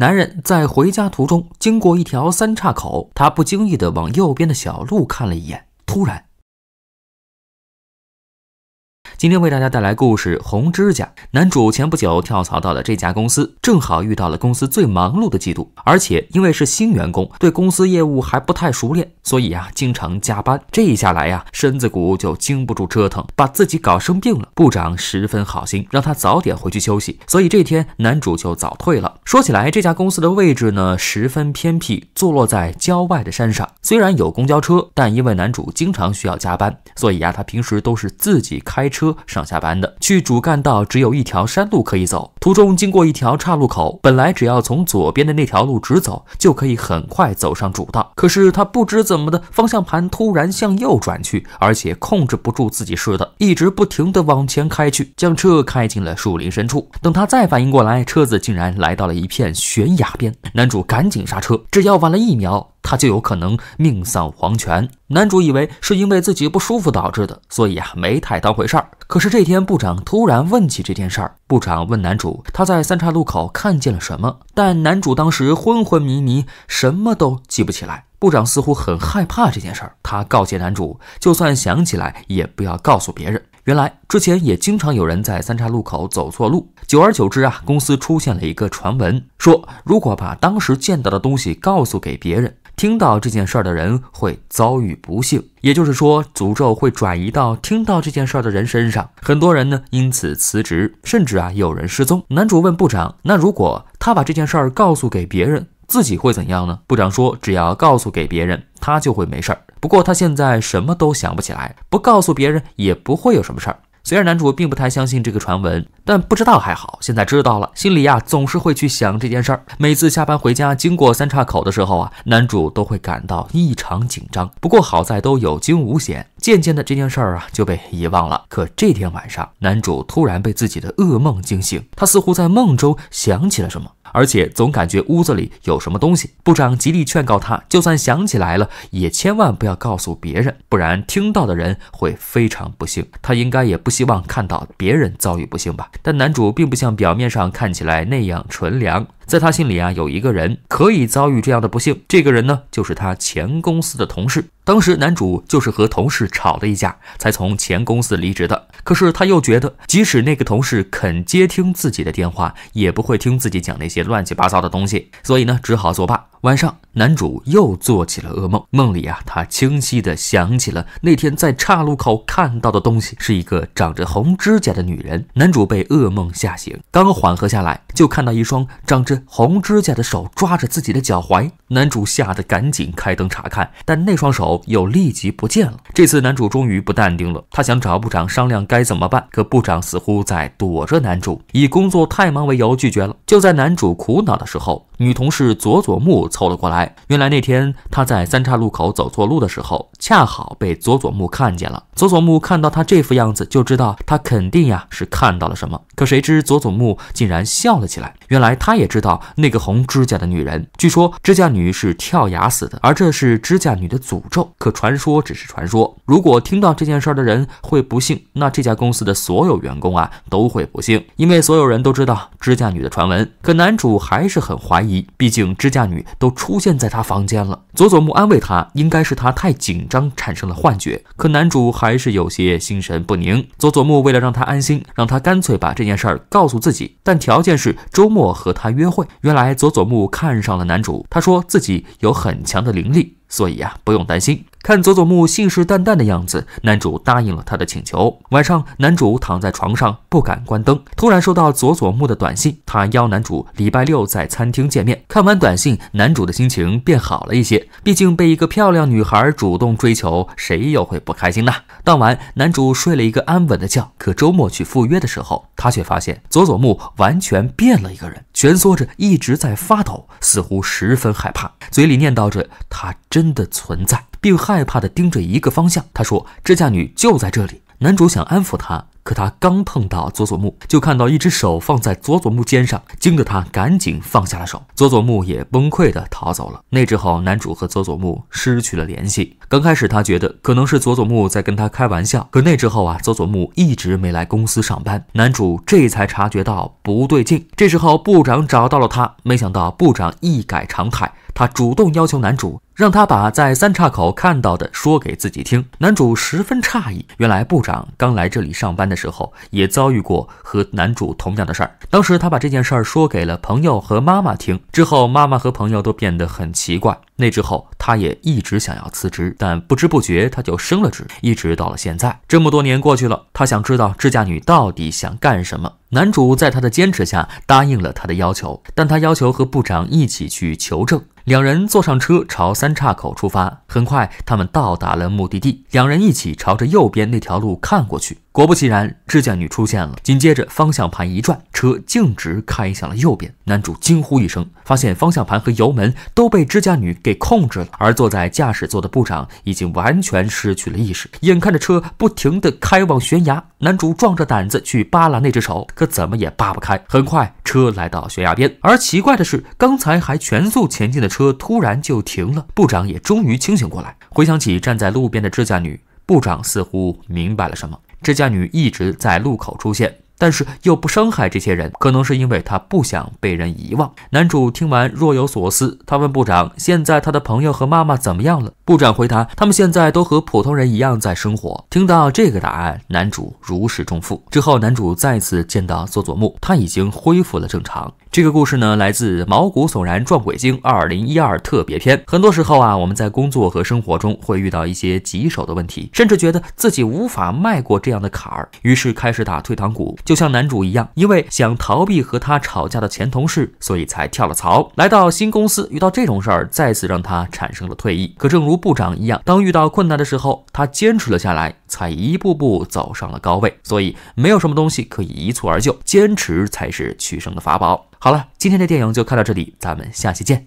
男人在回家途中经过一条三岔口，他不经意地往右边的小路看了一眼，突然。今天为大家带来故事《红指甲》。男主前不久跳槽到了这家公司，正好遇到了公司最忙碌的季度，而且因为是新员工，对公司业务还不太熟练，所以啊，经常加班。这一下来呀，身子骨就经不住折腾，把自己搞生病了。部长十分好心，让他早点回去休息，所以这天男主就早退了。说起来，这家公司的位置呢十分偏僻，坐落在郊外的山上。虽然有公交车，但因为男主经常需要加班，所以呀，他平时都是自己开车。上下班的去主干道，只有一条山路可以走。途中经过一条岔路口，本来只要从左边的那条路直走，就可以很快走上主道。可是他不知怎么的，方向盘突然向右转去，而且控制不住自己似的，一直不停的往前开去，将车开进了树林深处。等他再反应过来，车子竟然来到了一片悬崖边。男主赶紧刹车，只要晚了一秒，他就有可能命丧黄泉。男主以为是因为自己不舒服导致的，所以啊，没太当回事儿。可是这天，部长突然问起这件事儿。部长问男主，他在三岔路口看见了什么？但男主当时昏昏迷迷，什么都记不起来。部长似乎很害怕这件事儿，他告诫男主，就算想起来也不要告诉别人。原来之前也经常有人在三岔路口走错路，久而久之啊，公司出现了一个传闻，说如果把当时见到的东西告诉给别人，听到这件事儿的人会遭遇不幸，也就是说诅咒会转移到听到这件事儿的人身上。很多人呢因此辞职，甚至啊有人失踪。男主问部长：“那如果他把这件事儿告诉给别人？”自己会怎样呢？部长说，只要告诉给别人，他就会没事儿。不过他现在什么都想不起来，不告诉别人也不会有什么事儿。虽然男主并不太相信这个传闻，但不知道还好，现在知道了，心里呀总是会去想这件事儿。每次下班回家经过三岔口的时候啊，男主都会感到异常紧张。不过好在都有惊无险，渐渐的这件事儿啊就被遗忘了。可这天晚上，男主突然被自己的噩梦惊醒，他似乎在梦中想起了什么。而且总感觉屋子里有什么东西。部长极力劝告他，就算想起来了，也千万不要告诉别人，不然听到的人会非常不幸。他应该也不希望看到别人遭遇不幸吧？但男主并不像表面上看起来那样纯良。在他心里啊，有一个人可以遭遇这样的不幸。这个人呢，就是他前公司的同事。当时男主就是和同事吵了一架，才从前公司离职的。可是他又觉得，即使那个同事肯接听自己的电话，也不会听自己讲那些乱七八糟的东西，所以呢，只好作罢。晚上，男主又做起了噩梦。梦里啊，他清晰的想起了那天在岔路口看到的东西，是一个长着红指甲的女人。男主被噩梦吓醒，刚缓和下来，就看到一双长着。红指甲的手抓着自己的脚踝，男主吓得赶紧开灯查看，但那双手又立即不见了。这次男主终于不淡定了，他想找部长商量该怎么办，可部长似乎在躲着男主，以工作太忙为由拒绝了。就在男主苦恼的时候，女同事佐佐木凑了过来。原来那天她在三岔路口走错路的时候，恰好被佐佐木看见了。佐佐木看到她这副样子，就知道她肯定呀是看到了什么。可谁知佐佐木竟然笑了起来。原来他也知道那个红指甲的女人。据说指甲女是跳崖死的，而这是指甲女的诅咒。可传说只是传说，如果听到这件事的人会不幸，那这家公司的所有员工啊都会不幸，因为所有人都知道指甲女的传闻。可男主还是很怀疑。毕竟，支架女都出现在他房间了。佐佐木安慰他，应该是他太紧张产生了幻觉。可男主还是有些心神不宁。佐佐木为了让他安心，让他干脆把这件事儿告诉自己，但条件是周末和他约会。原来佐佐木看上了男主，他说自己有很强的灵力，所以啊，不用担心。看佐佐木信誓旦旦的样子，男主答应了他的请求。晚上，男主躺在床上不敢关灯，突然收到佐佐木的短信，他邀男主礼拜六在餐厅见面。看完短信，男主的心情变好了一些，毕竟被一个漂亮女孩主动追求，谁又会不开心呢？当晚，男主睡了一个安稳的觉。可周末去赴约的时候，他却发现佐佐木完全变了一个人，蜷缩着一直在发抖，似乎十分害怕，嘴里念叨着“他真的存在”，并。害怕地盯着一个方向，他说：“支架女就在这里。”男主想安抚他，可他刚碰到佐佐木，就看到一只手放在佐佐木肩上，惊得他赶紧放下了手。佐佐木也崩溃的逃走了。那之后，男主和佐佐木失去了联系。刚开始他觉得可能是佐佐木在跟他开玩笑，可那之后啊，佐佐木一直没来公司上班，男主这才察觉到不对劲。这时候，部长找到了他，没想到部长一改常态，他主动要求男主让他把在三岔口看到的说给自己听。男主十分诧异，原来部长。刚来这里上班的时候，也遭遇过和男主同样的事儿。当时他把这件事儿说给了朋友和妈妈听，之后妈妈和朋友都变得很奇怪。那之后，他也一直想要辞职，但不知不觉他就升了职，一直到了现在。这么多年过去了，他想知道支架女到底想干什么。男主在他的坚持下答应了他的要求，但他要求和部长一起去求证。两人坐上车朝三岔口出发，很快他们到达了目的地。两人一起朝着右边那条路看过去。果不其然，指甲女出现了。紧接着，方向盘一转，车径直开向了右边。男主惊呼一声，发现方向盘和油门都被指甲女给控制了。而坐在驾驶座的部长已经完全失去了意识。眼看着车不停地开往悬崖，男主壮着胆子去扒拉那只手，可怎么也扒不开。很快，车来到悬崖边，而奇怪的是，刚才还全速前进的车突然就停了。部长也终于清醒过来，回想起站在路边的指甲女，部长似乎明白了什么。这家女一直在路口出现。但是又不伤害这些人，可能是因为他不想被人遗忘。男主听完若有所思，他问部长：“现在他的朋友和妈妈怎么样了？”部长回答：“他们现在都和普通人一样在生活。”听到这个答案，男主如释重负。之后，男主再次见到佐佐木，他已经恢复了正常。这个故事呢，来自《毛骨悚然撞鬼经》二零一二特别篇。很多时候啊，我们在工作和生活中会遇到一些棘手的问题，甚至觉得自己无法迈过这样的坎儿，于是开始打退堂鼓。就像男主一样，因为想逃避和他吵架的前同事，所以才跳了槽，来到新公司。遇到这种事儿，再次让他产生了退意。可正如部长一样，当遇到困难的时候，他坚持了下来，才一步步走上了高位。所以，没有什么东西可以一蹴而就，坚持才是取胜的法宝。好了，今天的电影就看到这里，咱们下期见。